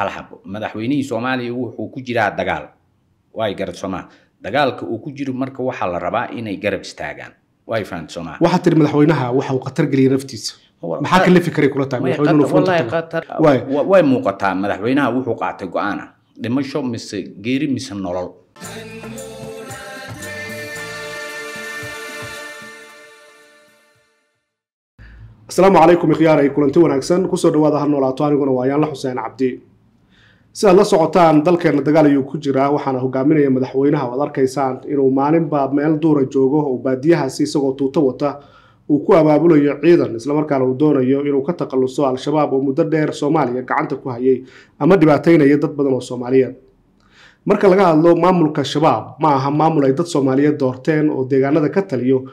hal xabo madaxweynihii soomaaliya wuxuu ku jiraa dagaal way garad somaa dagaalka uu ku jiro marka waxaa la rabaa inay garab istaagaan way fahanti somaa waxaad tiri madaxweynaha waxa uu khatar geliyay naftiisa maxaa ka lefi kula tahay way muuqataa madaxweynaha wuxuu qaatay go-aan dhimasho mise geeri mise nolol asalaamu calaykum ikhyaar ay kulanti wanaagsan kusoo dhawaada har noolaato aniguna waa ayaan xuseen cabdi sidaad la socotaan dalkeenna dagaal ayuu ku jiraa waxaana hogaaminaya madaxweynaha o ad arkaysaan inuu maalinba meel duura joogo oo baadiyahaasi isagoo tuuto wata uu ku abaabulayo ciidan islamarkaana uu doonayo inuu ka takhalluso al-shabaab oo muddo dheer soomaaliya gacanta ku hayay ama dhibaataynaya dad badan oo soomaaliyeed marka laga hadlo maamulka shabaab ma aha maamul ay dad soomaaliyeed doorteen oo deegaanada ka taliyo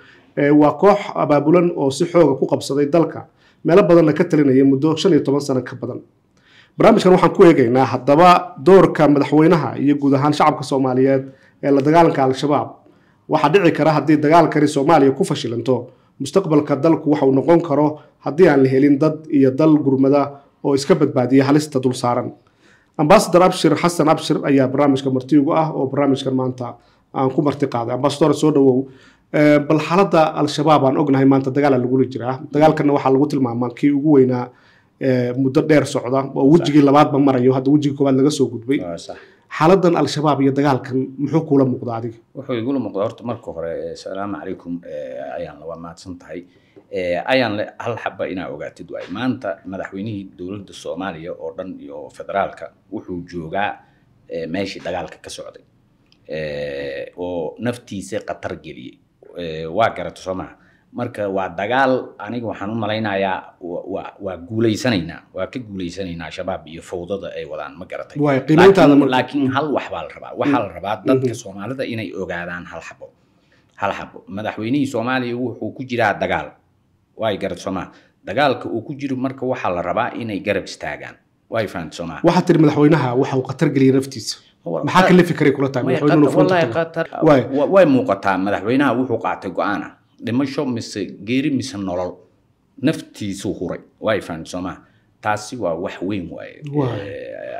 waa koox abaabulan oo si xooga ku qabsaday dalka meelo badanna ka talinaya muddo shan iyo toban sano ka badan barnaamijkan waxaan ku eegaynaa haddaba doorka madaxweynaha iyo guud ahaan shacabka soomaaliyeed ee la dagaalanka al-shabaab waxaa dhici kara haddii dagaalkani soomaaliya ku fashilinto mustaqbalka dalku uu noqon karo haddii aan la helin dad iyo dal gurmada oo iska badbaadiya halista dul saaran ambasador abshir xasan abshir ayaa barnaamijka marti ugu ah oo barnaamijkan maanta aan ku marti qaaday ambasador soo dhawow bal xalada al-shabaab aan ognahay maanta dagaala lagula jiraa dagaalkanna waxaa lagu tilmaamaa kii ugu weynaa muddo dheer socda oo wejigii labaadba marayo hadda wejigii koobaad laga soo gudbay xaaladan al-shabaab iyo dagaalkan muxuu kuula muuqda adiga wuxuu igula muuqdaa horta marka hore salaamu calaykum ayaanla waa mahadsan tahay ayaanle hal xaba inaa ogaatid waay maanta madaxweynihii dowladda soomaaliya oo dhan iyo federaalka wuxuu joogaa meeshii dagaalka ka socday oo naftiisa khatar geliyey waa garata soo marka waa dagaal aniga waxaan u malaynayaa waa guulaysanaynaa waa ka guulaysanaynaa shabaab iyo fawdada ay wadaan ma garatay laakiin hal wax baa la rabaa waxaa la rabaa dadka soomaalida inay ogaadaan hal xabo hal xabo madaxweynihii soomaaliya wuxuu ku jiraa dagaal waay garad soomaa dagaalka uu ku jiro marka waxaa la rabaa inay garab istaagaan waay fahanti soomaa waxaa tiri madaxweynaha waxa uu qatar geliyay naftiisa maxaa ka lefi karay kula tahay madaxweynuhu wallahi qatar waay muuqataa madaxweynaha wuxuu qaatay go-aan ah dhimasho mise geeri mise nolol naftiisuu huray waa fahan soomaa taasi waa wax weyn waaye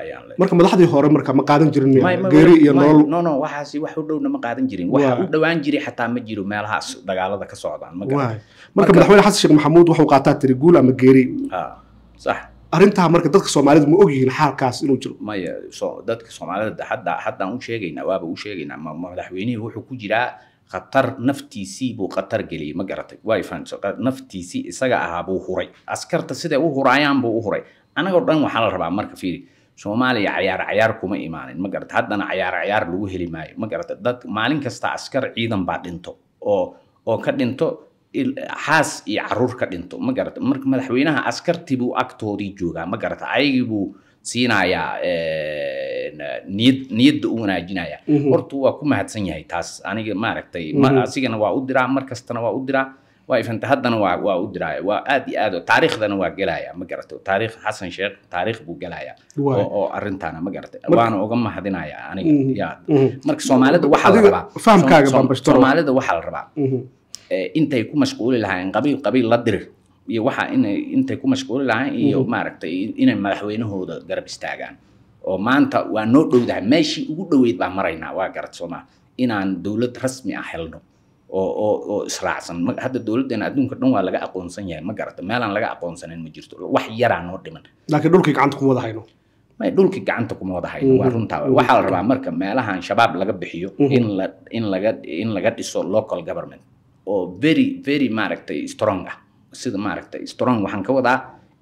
eh, marka madaxdii hore marka ma qaadan jirin geeri iyo nolol no no waxaas wax u dhowna ma qaadan jirin waxa u dhowaan jiray xataa ma jiro meelahaas dagaalada ka socdaan ma garan marka madaxweyne xasan sheekh maxamuud wuxuu qaataa tiri guul ama geeri ah, sax arrintaa marka dadka soomaalida ma og yihiin xaalkaas inuu jiro maya eh, dadka soomaalida xataa haddaan u sheegaynaa waaba u sheegaynaa madaxweynihii wuxuu ku jiraa khatar naftiisii buu khatar geliyey ma garatay waa fahanso naftiisii isaga ahaa buu huray askarta siday u hurayaan buu u huray anagoo dhan waxaa la rabaa marka fiiri soomaaliya cayaar cayaar kuma imaanin ma garata haddana cayaar cayaar lagu heli maayo ma garata dad maalin kasta askar ciidan baa dhinto oo oo ka dhinto xaas iyo caruur ka dhinto ma garata marka madaxweynaha askartii buu agtoodii joogaa ma garata ayagii buu siinayaa niyada u wanaajinaya horta waa ku mahadsan yahay taas aniga maaragtay asigana waa u diraa mar kastana waa u diraa waa ifanta haddana waa waa u diraaya waa aad iyo aad taariikhdana waa gelaya ma garato taariikh xasan sheekh taariikh buu gelaya oo arrintaana ma garata waana uga mahadinaya aniga yaa marka soomaalida waxaa la rabaa fahamkaaga bambashto soomaalida waxaa la rabaa intay ku mashquuli lahaayeen qabiil qabiil la dirir iyo waxaa intay ku mashquuli lahaayeen iyo maaragtay inay madaxweynahooda garab istaagaan oo maanta waa noo dhowdaha meeshii ugu dhoweyd baa maraynaa waa garad sooma inaan dowlad rasmi ah helno oo oo hadda dowladdeena adduunka dhan waa laga aqoonsan yahay ma garata meelaan laga aqoonsanin ma jirto wax yaraa noo dhiman laakiin dhulkii gacanta kuma wada hayno may dhulkii gacanta kuma wada hayno waa mhm. runtaa waxaa la rabaa mhm. marka meelahan shabaab laga bixiyo mhm. in la laga dhiso local government oo very very maaragtay strong ah sida maaragtay strong waxaan ka wadaa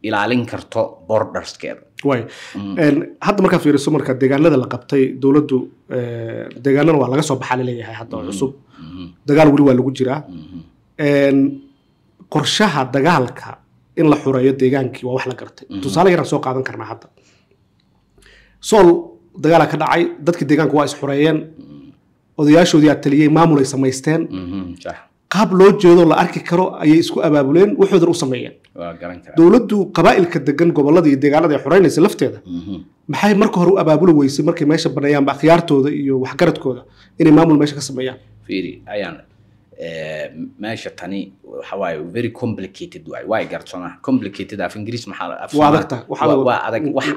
ilaalin karto borderskeeda Mm. hadda markaad fiiriso marka deegaanada la qabtay dowladdu eh, deegaanana waa laga soo baxaa laleeyahay hadda mm-hmm. cusub mm-hmm. dagaal weli waa lagu jiraa mm-hmm. qorshaha dagaalka in la xureeyo deegaankii waa wax la gartay tusaale yaraan soo qaadan karnaa hadda sool dagaalaa ka dhacay dadkii deegaanka waa is xureeyeen odayaashoodii aad taliyey maamulay samaysteen قاب لو جيدو لا أركي كرو أي إسكو أبابولين وحود رو سميين دولدو قبائل كدقن قبالة دي ديغالة دي حرين يسي هذا محاي مركو هرو أبابولو ويسي مركي ماشا بنايان باقيارتو دي وحقارتكو دا إني مامو الماشا كسميين فيري أيان ماشا تاني حواي very complicated واي واي قرتونا complicated في انجريس محالة وعدكتا وح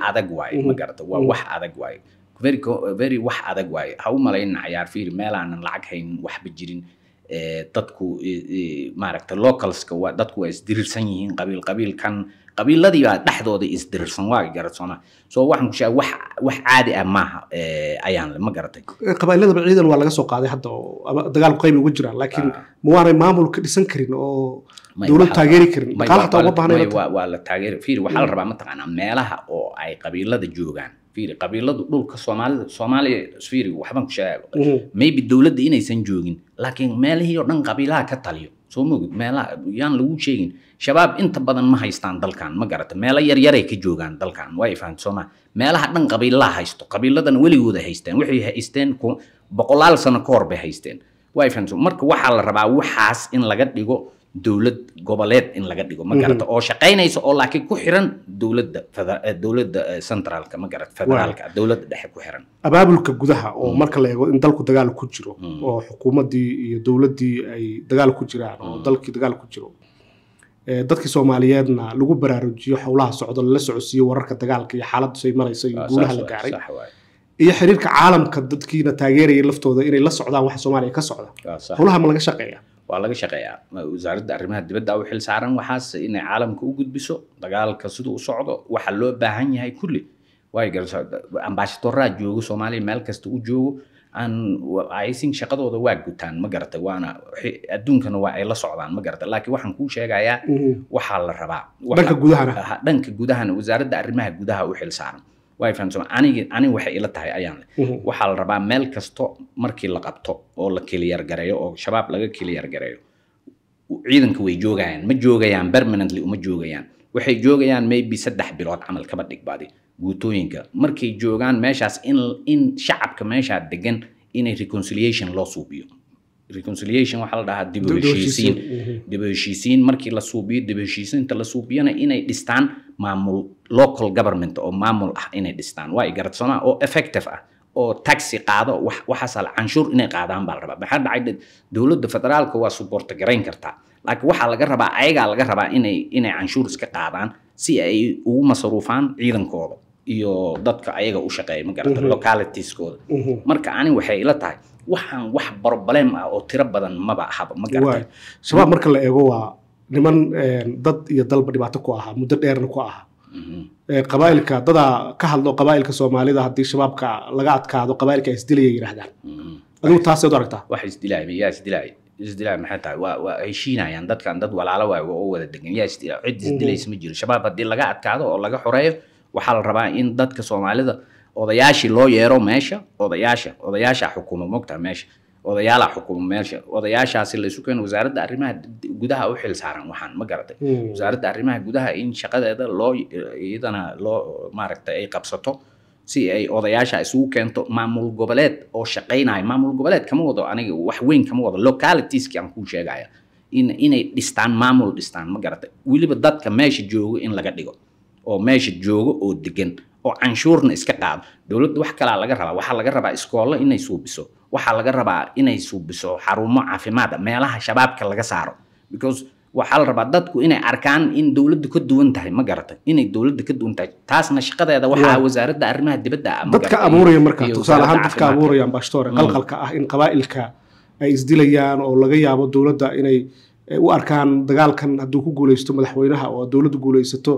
عدك واي ما قرتا وح عدك واي very very wax adag way ha u malayn ayaar fiir meel aanan lacag hayn wax dadku maaragta localska waa dadku waa isdirirsan yihiin qabiil qabiilkan qabiiladii baa dhexdooda isdirirsan waa garad sooma so waxaan ku sheega wax wax caadi ah maaha ayaan ma garatay qabaailadaba ciidan waa laga soo qaaday hadda oo dagaalku qayb ugu jiraan laakiin ma waanay maamul ka dhisan karin oo dowlad taageeri karin dhaqaala xataa uma baahnayn waa la taageeri fiir waxaa la rabaa mataqaanaa meelaha oo ay qabiilada joogaan fiiri qabiiladu dhulka soomaalida soomaaliya fiiri waxbaan ku sheego maybe dowladda inaysan joogin laakiin meelihii oo dhan qabiilaha ka taliyo soo mogid meelaha yaan lagu sheegin shabaab inta badan ma haystaan dalkan ma garata meelo yaryaray ka joogaan dalkan waa ifahanta sooma meelaha dhan qabiilaha haysto qabiiladana weligooda haysteen waxay haysteen boqolaal sano ka hor bay haysteen waa ifahanta marka waxaa la rabaa waxaas in laga dhigo dowlad goboleed in laga dhigo magarata mm-hmm. oo shaqaynaysa oo laakiin ku xiran dowladda dowladda eh, eh, centraalka magarata federaalka dowladda dhexe ku xiran abaabulka gudaha oo mm. marka la eego in dalku dagaal ku jiro mm. oo xukuumaddii iyo dowladdii ay dagaal ku jiraan oo mm. dalkii dagaal ku jiro eh, dadkii soomaaliyeedna lagu baraarujiyo howlaha socdo lala socodsiiyo wararka dagaalka iyo xaaladdu say maraysa iyo guulaha la gaaray iyo xiriirka caalamka dadkiina taageeraya laftooda inay la socdaan waxa soomaaliya ka socda ah, howlaha ma laga shaqeeya waa laga shaqeeyaa wasaaradda arrimaha dibadda u xil saaran waxaas inay caalamka u gudbiso dagaalka siduu u socdo waxa loo baahan yahay kulli waay ambaashadoraha joogo soomaaliya meel kasta u joogo aan aysin shaqadooda waa gutaan ma garata waana adduunkana waa ay la socdaan ma garata laakiin waxaan kuu sheegayaa waxaa la rabaa dhanka gudahana wasaaradda arrimaha gudaha u xil saaran ani waxay ila tahay ayaan mhm. waxaa la rabaa meel kasto markii la qabto oo la keliyargareeyo oo shabaab laga keliyargareeyo ciidanka way joogayaan ma joogayaan permanently uma joogayaan waxay joogayaan maybe saddex bilood camal kaba dhigbaadi guutooyinka markay joogaan meeshaas in in shacabka meeshaa degan inay reconciliation loo suubiyo reconciliation waxaa la dhahaa dib u markii la suubiyo dib la suubiyana inay dhistaan maamul local government oo maamul ah inay dhistaan waa igaradsomaa oo effective ah oo taxi qaado waxaasa canshuur inay qaadaan baa la rabaa maxaa dhacay dowladda federaalka waa suboorta garayn kartaa laakiin waxaa laga rabaa ayagaa laga rabaa inay inay canshuur iska qaadaan si ay ugu masaruufaan ciidankooda iyo dadka ayaga u shaqeeya ma garata mhm. localitieskoda mhm. marka ani waxay ila tahay waxaan wax broblem ah oo tiro badan maba ahaba ma garata shabaab marka la eego waa niman eh, dad iyo dalba dhibaato ku ahaa muddo dheerna ku ahaa mhm. eh, qabaa'ilka dadaa ka hadlo qabaa'ilka soomaalida haddii shabaabka laga adkaado qabaa'ilka isdilaya yidhaahdaan adigu taaseed aragtaa wax isdilaaya yaa isdilaaya isdilaa maxay tahay waa heshiinayaan dadkan dad walaalo waayo oo wada degan yaa isdilaa cid isdilaysa ma jiro shabaab haddii laga adkaado oo laga xoreeyo وحال ربع إن دتك سومالي ده أضياعش لو يرو ماشة أضياعش أضياعش حكومة مقطع ماشة أضياعلا حكومة ماشة أضياعش عسل سكان وزارة الدارمة جودها وحيل سعرها وحن ما قرده وزارة الدارمة جودها إن شقده ده لو يدنا لو ماركت أي قبسطه سي أي أضياعش سو كان معمول جبلات أو شقينا أي معمول جبلات كم وضع أنا وحين كم وضع لوكاليتيز كان كل جاية إن إن دستان معمول دستان ما قرده ويلي بدت كم جو إن لقديقه oo meesha joogo oo degan oo canshuurna iska qaado dowladda wax kalaa laga rabaa waxaa laga rabaa iskoollo inay suubiso waxaa laga rabaa inay suubiso xarumo caafimaada meelaha shabaabka laga saaro because waxaa la rabaa dadku inay arkaan in dowladdu ka duwan tahay ma garata inay dowladdu ka duwan tahay taasna shaqadeeda waxaa wasaaradda arrimaha dibadda ah, dadka abuuraya marka tusaale ahaan dadka abuuraya ambashtore mm. qalqalka ah in qabaa'ilka ay isdilayaan oo laga yaabo dowladda inay eh, u arkaan dagaalkan hadduu ku guulaysto madaxweynaha oo dowladdu guulaysato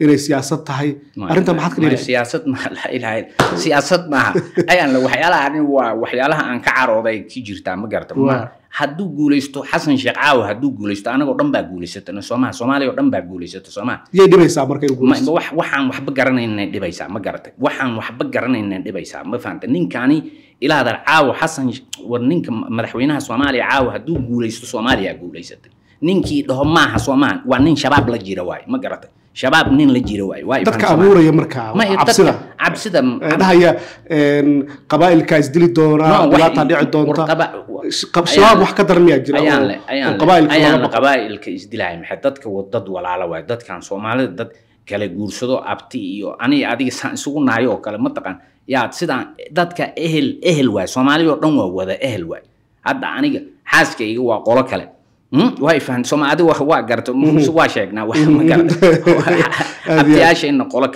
inay siyaasad tahay arrinta maxaad ka dhigaysaa siyaasad ma la ilaahay siyaasad maaha ayaan la waxyaalaha ani waa waxyaalaha aan ka carooday ki jirtaa ma garta hadduu guulaysto xasan sheekh caawa hadduu guulaysto anagoo dhan baa guulaysatana soomaha soomaaliya oo dhan baa guulaysata soomaha yay dhibaysaa markay guulaysto waxaan waxba garanayna dhibaysaa ma garatay waxaan waxba garanayna dhibaysaa ma fahanta ninkaani ilaadar caawa xasan war ninka madaxweynaha soomaaliya caawa hadduu guulaysto soomaaliya guulaysatay ninkii dhaho maaha soomahan waa nin shabaab la jira waaye ma garatay shabaab nin la jira waydadka abuuraya markaacabsidadhahaya qabaailkaa isdili isdilaya maxay dadka wadad walaala waay dadkan soomaalida dad kala guursado abti iyo ani adiga saan isugu naayo oo kale mataqaan yaad sidaan dadka ehel ehel waay soomaalido dhan waa wada ehel waay hadda aniga xaaskayga waa qolo kale Hmm? way fahan sooma adi waa garata hmm. waa sheegnaa ma garata abtiyaasha ina qolo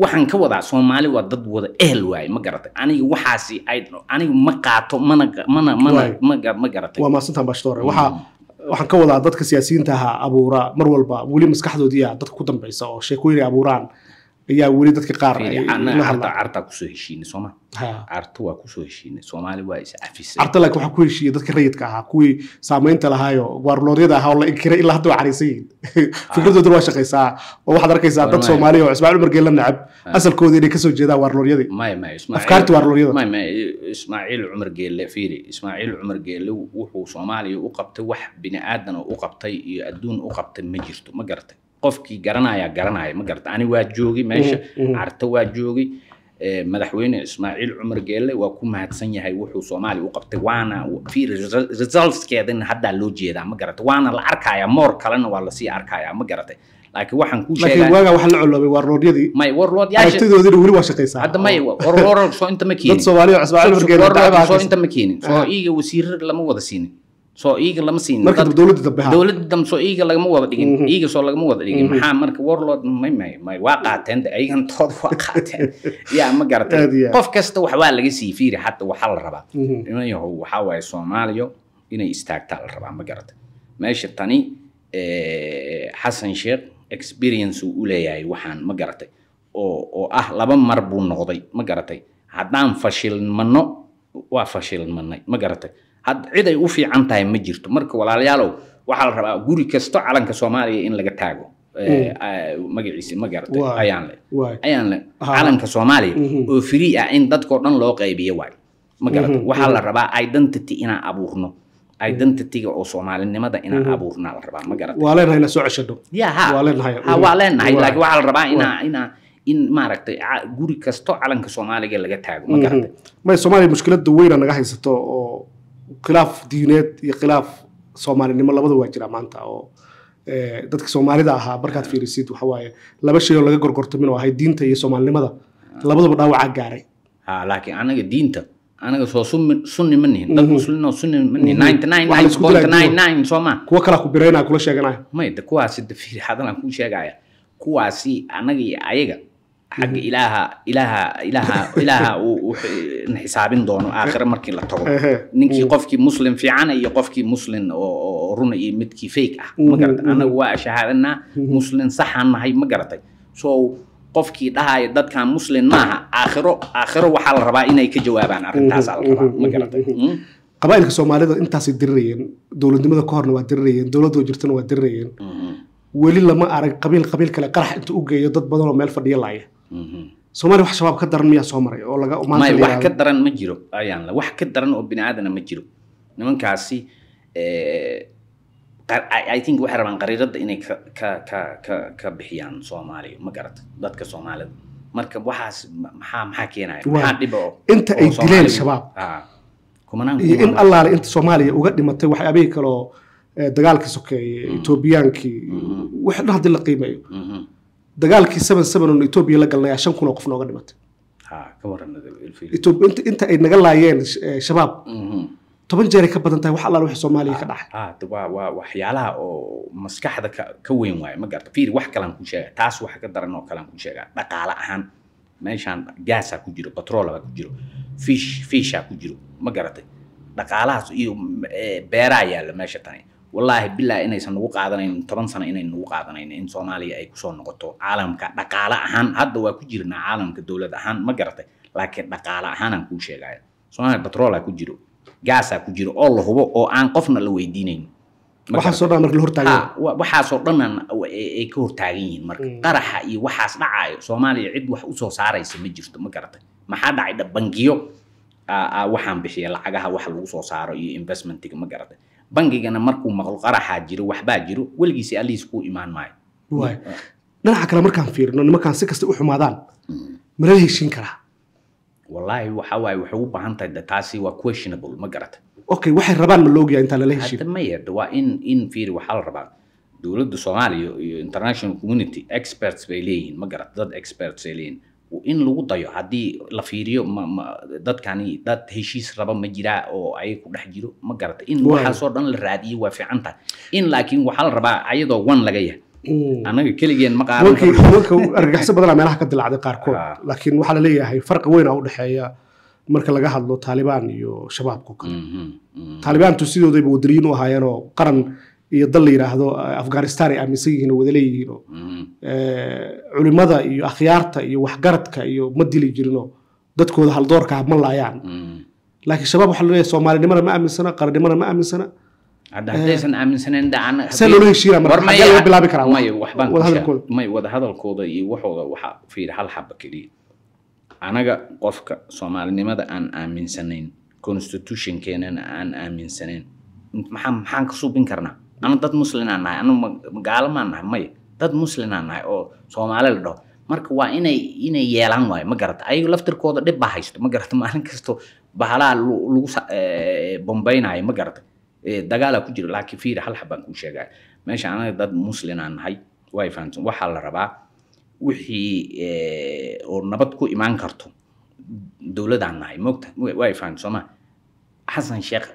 waxaan ka wadaa soomaali waa dad wada ehel waaye ma garatay aniga waxaasi aniga ma qaato ma garatay hmm. ka wadaa dadka siyaasiyiinta ahaa abuura mar walba weli maskaxdoodii ah dadka ku dambaysa oo sheekooyinay abuuraan ayaa weli dadka qaar cartaa waxaa ku heshiiyey dadka rayidka ahaa kuwii saamaynta lahaayo waarloodyada ahaa oo la inkiray ilaa hadda waa caraysan yihiin ah. waa shaqaysaa oo waxaad arkaysaa dad soomaaliya oo ismaaciil umar geella nacab ah. asalkooda inay kasoo jeedaan waarloodyadii afkaarti waarloodyada ismaaciil cumar geelle fiiri ismaaciil cumar geelle wuxuu soomaaliya u qabtay wax bini aadan u qabtay iyo adduun u qabtay ma jirto ma garatay qofkii garanaya garanaya ma garata ani waa joogi meesha carta waa joogi madaxweyne ismaaciil cumar geelle waa ku mahadsan yahay wuxuu soomaaliya u qabtay waana fiir resultskeedana haddaa loo jeedaa ma garata waana la arkayaa moor kalena waa lasii arkayaa ma garatay laakiin waxaan kuu sheegaa laakiin waaga waxa la coloobay waa roodiyadii may war roodiyaasha aragtidoodina weli waa shaqaysaa hadda may war roor soo inta ma keenin dad soomaaliya cusbaa cumar geelle soo inta ma keenin soo iiga wasiir lama wada siinin soo iiga lama siin dowladda dambe soo iiga lagama wada dhigin iiga soo lagama wada dhigin maxaa marka warlord may waa qaateen ayagana tooda waa qaateen yaa ma garatay qof kasta wax waa laga sii fiiri hadda waxaa la rabaa inay yahow waxaa waaye soomaaliya inay istaagtaa la rabaa ma garatay meesha tani xasan sheekh experience uu u leeyahay waxaan ma garatay oo oo ah laba mar buu noqday ma garatay haddaan fashilmano waa fashilmanay ma garatay had cid ay u fiican tahay ma jirto marka walaalayaalow waxaa la rabaa guri kasto calanka soomaaliya in laga taago magaciisa ma garata ayaanle ayaanle calanka soomaaliya oo free ah in dadkoo dhan loo qaybiyo waayo ma garata waxaa la rabaa identity inaan abuurno identityga oo soomaalinimada inaan abuurnaa la rabaa ma garata waa leenahay inaa soo ceshado ya ha waa leenahay laakiin waxaa la rabaa inaa inaa in maaragtay guri kasto calanka soomaaliga laga taago ma garata may soomaaliya mushkiladda weyna naga haysato oo khilaaf diineed iyo khilaaf soomaalinimo labada waa jira ah maanta oo eh, dadka soomaalida ahaa markaad fiirisid waxawaaye laba shay oo laga gorgortaminoo ahay diinta iyo soomaalinimada ah. labadaba dhaawacaa gaaray ah, laakiin anaga diinta anaga soo sunni ma nihin dad mhm. muslimiinoo sunni ma nihin mhm. sooma kuwa kalaa ku biraynaa kula sheeganaya may kuwaasi da fiiri hadan kuu sheegaya kuwaasi anaga iyo ayaga xagga ilaaha ilaaha ilaaha ilaaha uu xisaabin doono aakhire markii la tago ninkii qofkii muslim fiican iyo qofkii muslim oo runa iyo midkii fake ah ma garata annagu waa shahaadana muslim saxaan nahay ma garatay so qofkii dhahaya dadkan muslim maaha aakhiro aakhiro waxaa la rabaa inay ka jawaabaan arrintaasaa la rabaa ma garatay hmm? qabaa'ilka soomaalida intaasay dirirayeen dowladnimada ka horna waa dirirayeen dowladda jirtana waa dirirayeen mm-hmm. weli lama arag qabiil qabiil kale qarax intuu u geeyo dad badanoo meel fadhiyo laaya soomaalia wax shabaab ka daran miyaa soo maray oo laga maya wax ka daran ma jiro ayaan wax ka daran oo bini aadana ma jiro nimankaasi eh, i think waxay rabaan qariirada inay ka ka ka ka bixiyaan soomaaliya ma garata dadka soomaalida marka waxaas maxaa maxaa keenaya maxaa dhiba inta ay dileen shabaab iyo in allaale inta soomaaliya uga dhimatay eh, mm-hmm. Mm-hmm. wax yaabihii kaloo dagaalkii sokeeye etoobiyaankii wax dhan haddii la qiimeeyo mm-hmm. دجال كي سبعة سبعة إنه يتوب يلا قلنا عشان كنا قفنا قدمة. ها كمرة نذهب يتوب أنت أنت إن قال لعيان شباب. طبعا جاري كبدن تاي طيب، وحلا روح سومالي كده. ها تبا و وحيلا أو مسك هذا ك كوين واي ما قدر فير وح كلام كل شيء تاس وح كدر إنه كلام كل شيء بقى على أهم ماشان جاسا كجرو بترول كجرو فيش فيشا كجرو ما قدرت بقى على يوم برايا لما wallaahi bilaa inaysan nagu qaadanayn toban sano inayn nagu qaadanayn in soomaaliya ay kusoo noqoto caalamka dhaqaale ahaan hadda waa ku jirnaa caalamka dowlad ahaan ma garatay laakiin dhaqaale ahaanaan kuu sheegaya soomaaliya batroolaa ku jiro gaasaa ku jiro oo la hubo oo aan qofna la weydiinayn waxaasoo dhan e, ay ka hortaagan yihiin marka mm. qaraxa iyo waxaas dhacaayo soomaaliya cid wax usoo saaraysa ma jirto ma garatay maxaa dhacay bangiyo waxaan bixiya lacagaha wax lagu soo saaro iyo investmentiga ma garatay بنجينا مركو مغلق راح أجره جيرو باجره والجي سألي سكو إيمان ماي. واي. نحن حكنا مركان فير إنه مكان سكست وح مادان. مريه شينكرا. والله وحواي وحوب عن تد تاسي questionable مجرد. أوكي وح ربان من لوجيا أنت لليه شيء. ما يرد وإن إن فير وحال ربان. دولة الصومالي international community experts بيلين مجرد ضد experts بيلين. in lagu dayo haddii la fiiriyo dadkani dad heshiis raba ma jiraa oo ayaga ku dhex jiro ma garata in waxaasoo dhan la raadiyo waa fiican tahay in laakiin waxaa la rabaa ayadoo wan laga yahay anaga keligeen ma qaarargagaxso badanaa meelaha ka dilacday qaarkood laakiin waxaa laleeyahay farqi weyna u dhexeeya marka laga hadlo taalibaan iyo shabaabko kale taalibaantu sidoodayba wadariyiin u ahaayeenoo qaran iyo dal la yidhaahdo eh, afghanistan ay aaminsan yihiin oo wada leeyihiin oo mm-hmm. eh, culimada iyo akhyaarta iyo waxgaradka iyo ma dili jirino dadkooda haldoorka ah ma laayaan mm-hmm. laakiin shabaab waxaa laleeyahay soomaalinimana ma aaminsana qaranimana ma aaminsana eh, wadahadalkooda iyo waxooda waxaa fiir hal xaba keliya anaga qofka soomaalinimada aan aaminsanayn constitutionkeenana aan aaminsanayn maxaan ka karnaa anu dad muslimaan nahay anu magaalomaan nahay maya dad muslimaan nahay oo soomaali la dhaho marka waa inay inay yeelan waayo ma garata ayagu laftirkooda dhib baa ma garata maalin kasto bahalaa lagu eh, bombaynayo ma garata eh, dagaalaa ku jira laakiin fiiri hal xabaan kuu sheegaya meesha anaga dad muslimaan nahay way fahamsan waxaa la rabaa wixii eh, oo nabad ku imaan karto dowladaan nahay moogta way fahamsan sooma xasan sheekh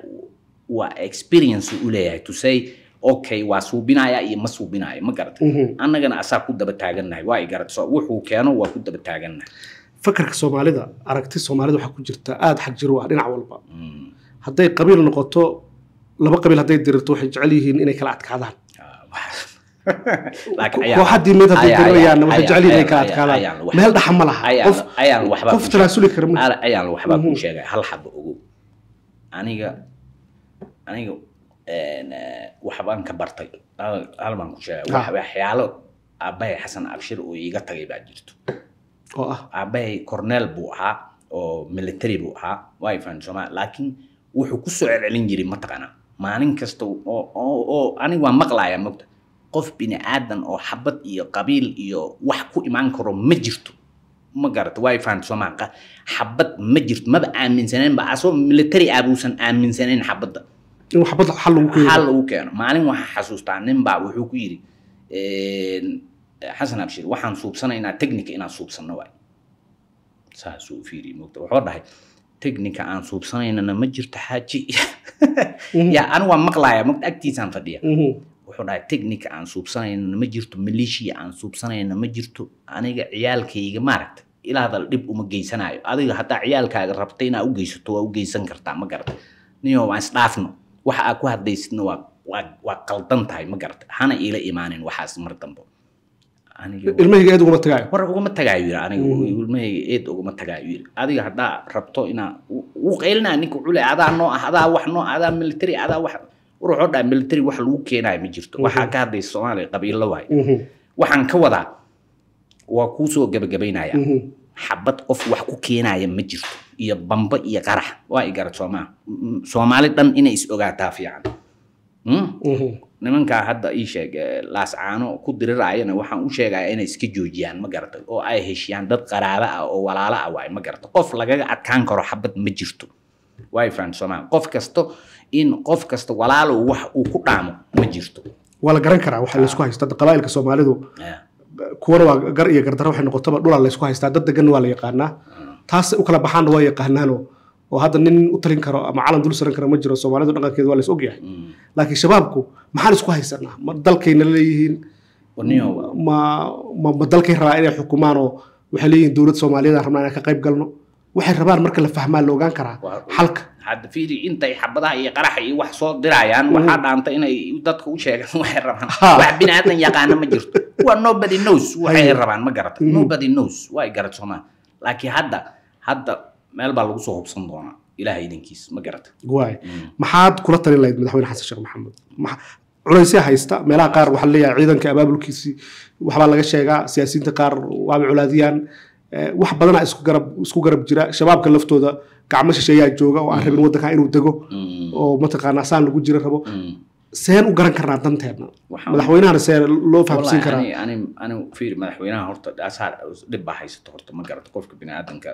waa experience u leeyahay to say okay waa suubinaya iyo ma suubinaya ma garatay annagana asaa ku daba taagannahay waa i garatay wuxuu keeno waa ku daba taagannahay fakarka soomaalida aragti soomaalida waxaa ku jirta aada xag jir u ah dhinac walba hadday qabiil noqoto laba qabiil hadday dirirto waxay jecel yihiin inay kala adkaadaan kooxa diimeed hadday dirirayaan waxay jecel yihiin inay kala adkaadaan meel dhaxa ma laha qof tanaasuli kara ayaan waxbaa kuu sheegay hal xaba ogow aniga aniga وحبان كبرتي ألمان كشوا نعم. حيالو أباي حسن أبشر ويجا تجيب عجرتو آه كورنيل بوها أو ملتري بوها وايفان شو لكن وحكوسو على الإنجليزي ما تقنا ما نكستو أو أو أو أنا وان مقلع يا مبت قف بين آدم أو حبت إيو قبيل إيو وحكو إيمان كرو مجرتو ما قرت وايفان شو ما حبت مجرت ما بأمن سنين بعصو ملتري أبوسن أمن سنين حبت وحبض حل وكيل حل وكيل معلم واحد حسوس تاع نمبا وحوك يري حسن أبشر وحن صوب سنة إنا تكنيك إنا صوب سنة واي سا سوب فيري مكتب وحور هاي تكنيك عن صوب سنة إنا مجر تحاجي يا أنا ومقلع مكت أكتيسان فديا wuxuu dhahay technic aan suubsanayna ma jirto maleeshiya aan suubsanayna ma jirto aniga ciyaalkayga maaragta ilaa dal dhib uma geysanayo adiga haddaa ciyaalkaaga rabta inaa u geysato waa u geysan kartaa ma garata niyo waan isdhaafno waxa aad ku hadlaysidna waa waa qaldan tahay ma garata hana iila imaanin waxaas mar dambo ilmahayga eed uguma tagaayo war uguma tagaayo yiri aniga ilmahayga eed uguma tagaayo yiri adiga haddaa rabto inaa uu qeylina ninka cule adaa noo ah adaa wax noo adaa military adaa wax ruuxoo dhaa military wax lagu keenayo ma jirto waxaa ka hadlaysa soomaaliya qabiilo waay waxaan ka wadaa waa kuusoo gabagabaynaya xabad qof wax ku keenaya ma jirto iyo bambo iyo qarax waa i garad soomaa soomaali dhan inay is ogaataa fiican hmm? mhm. nimankaa hadda ii sheeg eh, laas caano ku diriraayana waxaan u sheegayaa inay iska joojiyaan ma garata oo ay heshiyaan dad qaraaba ah oo walaalo ah waay ma garata qof lagaga adkaan karo xabad ma jirto way fahan soomaa qof kasto in qof kasta walaalow wax uu ku dhaamo ma jirto waa la garan karaa waxa laysku haysta qabaa'ilka soomaalidu kuwana waa gar iyo gardaro waxay noqotaba dhulaa laysku haystaa dad degan waa la yaqaanaa taas u kala baxaanna waa yaqaanaano oo hadda nin u talin karo ama calan dul saran karo ma jiro soomaalidu dhaqankeeda waa la is ogyahay mm. laakiin shabaabku maxaan isku haysanaa ma dalkayna leeyihiin ma dalkay rabaa inay xukumaanoo waxay leeyihiin dowlad soomaaliyadan rabnaa inaan ka qayb galno waxay rabaan marka la fahmaa loogaan karaa xalka fiiri intay xabadaha iyo qaraxa iyo wax soo dirayaan waxaa mm. dhaanta inay dadka u waxay rabaan wax binaadan yaqaana ma jirto waa nobody knows waxay rabaan ma garata mm. nobody knows way garat laakiin hadda hadda meel baa lagu soo hubsan doonaa ilaha idankiis ma garata waay mm. maxaad kula talin lahayd madaxweyne xasan sheekh maxamed culaysyaa haysta meelaha qaar waxaa leeyahay ciidanka abaabulkiisii waxbaa laga sheegaa siyaasiyiinta qaar waaba colaadiyaan eh, wax badanaa isku garab jira shabaabka laftooda gacmo shisheeyaa jooga oo aan mm. rabin waddanka inuu dego mm. oo mataqaanaa saan lagu jira rabo seen u garan karnaa danteedna madaxweynahana see loo fahamsiin karaa madaxweynaha horta dhib baa haysato horta ma garato qofka bini aadanka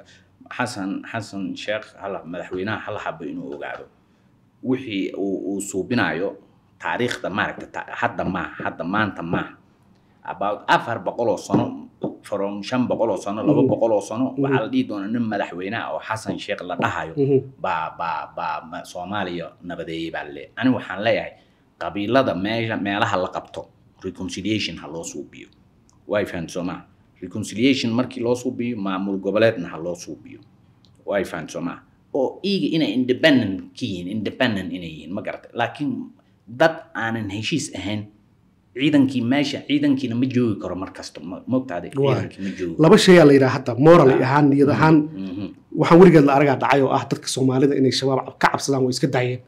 xasan xasan sheekh hala madaxweynaha hala xabo inuu ogaado wixii uu suubinayo taariikhda maaragta hadda maaha hadda maanta maaha about afar boqol oo sano from shan boqol oo sano laba boqol oo sano waxaa la dhihi doonaa nin madaxweyneha oo xasan sheekh la dhahayo baa baa baa soomaaliya nabadeeyey baa laleeyahy ani waxaan leeyahay qabiilada meesha meelaha la qabto reconciliation ha loo suubiyo way fahamsoo maaha reconciliation markii loo suubiyo maamul goboleedna ha loo suubiyo way fahan soo oo iyaga inay independent ka yihiin independent inay yihiin ma garata laakiin dad aanan heshiis ahayn ciidankii meesha ciidankiina ma joogi karo mar kasta shayaa la yidhaha hadda moral ahaan niyad mm-hmm. ahaan mm-hmm. waxaan weligeed la aragaa dhacay oo ah dadka soomaalida inay shabaab ka cabsadaan way iska daayeen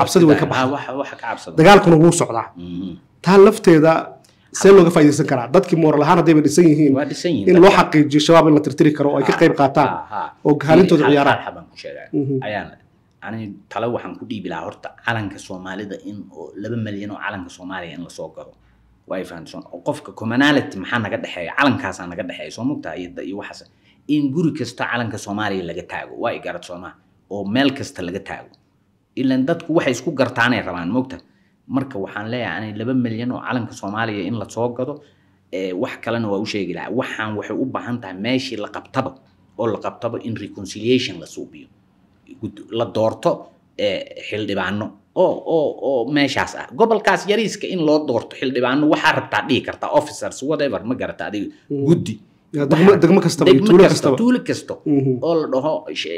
cabsadii way ka baxday dagaalkuna wuu socdaa mm-hmm. taa lafteeda see looga faadaysan karaa dadki mooral ahaan hadday ba dhisan yihiin in loo xaqiijiyo shabaab in la tirtiri karo oo ay ka qayb qaataan oo haalintooda ciyaaraan mhm. ani tale waxaan ku dhiibi lahaa horta calanka soomaalida in oo laba malyan oo calanka soomaaliya in lasoo galo qofka commonality maxaa naga dhexeeya calankaasaa naga dhexeeya soo mugtaa iyo waxaas in guri kasta calanka soomaaliya laga taago waa igarad soomaa oo meel kasta laga taago ilaan dadku waxay isku gartaanay rabaan mugta marka waxaan leeyahay laba milyan oo calanka soomaaliya in la soo gado wax kalena waa u sheegi lahaa waxaan waxay u baahan tahay meeshii la qabtaba oo la qabtaba in reconciliation la suubiyo la doorto xildhibaano oo oo oo meeshaas ah gobolkaas yariiska in loo doorto xildhibaano waxaa rabtaa dhihi kartaa officers whatever ma garata adiga guddi degmo kastaba tuulo kasta oo la dhaho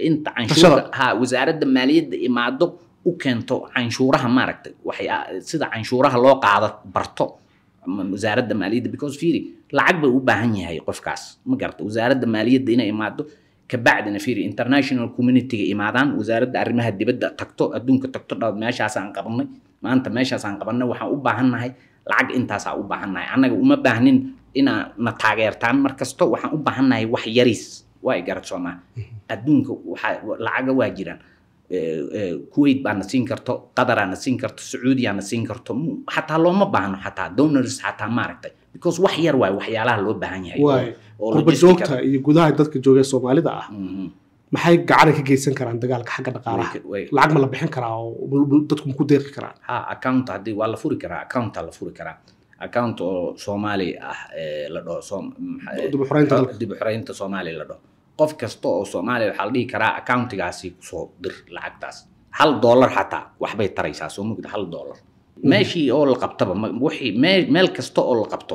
inta canshuurta wasaaradda maaliyadda imaado u keento canshuuraha maaragtay waxay ah, sida canshuuraha loo qaado barto wasaaradda maaliyadda because fiiri lacag bay u baahan yahay qofkaas ma garata wasaaradda maaliyadda inay imaado kabacdina fiiri international communityga imaadaan wasaaradda arrimaha dibadda tagto adduunka tagto dhaw meeshaasaan qabanay maanta meeshaasaan qabanay waxaan u baahannahay lacag intaasaa u baahannahay annaga uma baahnin inaa na taageertaan mar kasto waxaan u baahannahay wax yariis waa garat soomaa mm-hmm. adduunka waxaa lacaga waa jiraan kuwait baadna siin karto qadaraadna siin karto sacuudiyaadna siin karto xataa looma baahno xataa donors xataa maaragtay because wax yar waay waxyaalaha loo baahan yahay qurbajoogta iyo gudaha dadka jooga soomaalida ah maxay gacana ka geysan karaan dagaalka xagga dhaqaalaha lacag ma la bixin karaa oo dadku ma ku deeqi karaan ha account haddii waa la furi karaa accounta la furi karaa account oo soomaali ah la dhaho dib u xoreynta soomaaliya la dhaho qof kasta oo soomaaliya waxaa la dhihi karaa accountigaasi kusoo dir lacagtaas hal dollar xataa waxbay taraysaa soo mugda hal dollar mhm. meeshii oo la qabtaba wixii meel kasta oo la qabto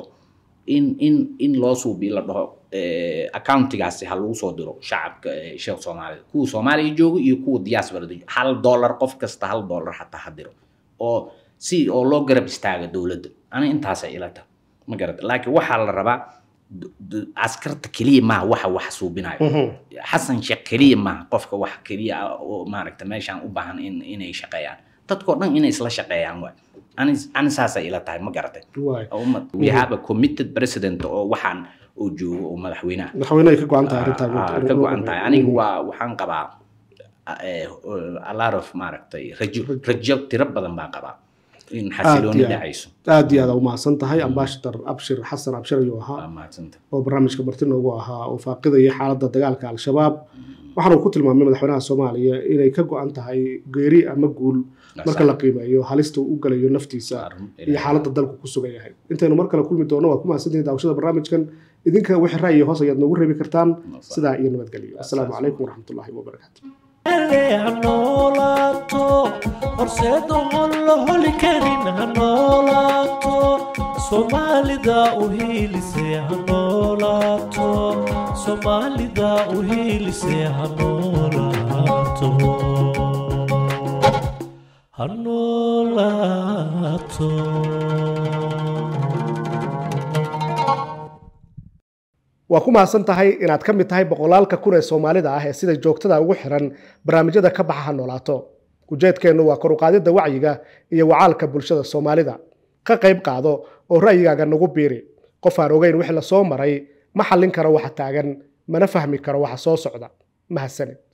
in in in loo suubiyo la dhaho eh, accountigaasi ha lagu soo diro shacabka eh, sheekh soomaalida kuwa soomaaliya jooga iyo kuwa diaspora hal dollar qof kasta hal dollar xataa ha diro oo si oo loo garab istaaga dowladda ani intaasay ila tahay ma garata laakiin waxaa la rabaa askarta keliya maaha waxa wax suubinayo mm-hmm. xasan sheekh keliya maaha qofka wax keliya ah oo maaragta meeshaan u baahan in inay shaqeeyaan dadkoo dhan inay isla shaqeeyaan waay ani saasay ila tahay ma garatay we mm-hmm. have a committed president oo waxaan oo joogo oo madaxweynaha madaxweynaha ka go-an tahay ah, arrintaa ah, ka go-an tahay aniga mm-hmm. waa waxaan qabaa eh, a lot of maaragtay rajo rajo tiro badan baan qabaa in xasilooni dhacayso aad iyo aad umahadsan tahay ambaashadar abshir xasan abshir ayuu ahaa oo barnaamijka marti noogu ahaa oo faaqidaya xaalada dagaalka al-shabaab waxaanu ku tilmaamay madaxweynaha soomaaliya inay ka go-an tahay geeri ama guul marka la qiimeeyo halista uu u galayo naftiisa iyo xaaladda dalku ku sugan yahay intaynu mar kale kulmi doono waad ku mahadsantihin daawashada barnaamijkan idinka wixii ra'yi hoos ayaad noogu reebi kartaan sidaa iyo nabadgelyo asalaamu calaykum waraxmatullaahi wabarakaatu somaalida uhilise hanoolaato soomaalida uhilise hanoolaato hanoolaato waa ku mahadsan tahay inaad ka mid tahay boqolaalka kun ee soomaalida ah ee sida joogtada ugu xiran barnaamijyada ka baxa ha noolaato ujeedkeennu waa koruqaadidda wacyiga iyo wacaalka bulshada soomaalida ka qayb qaado oo ra'yigaaga nagu biiri qof aan ogeyn wix la soo maray ma xallin karo waxa taagan mana fahmi karo waxa soo socda mahadsaned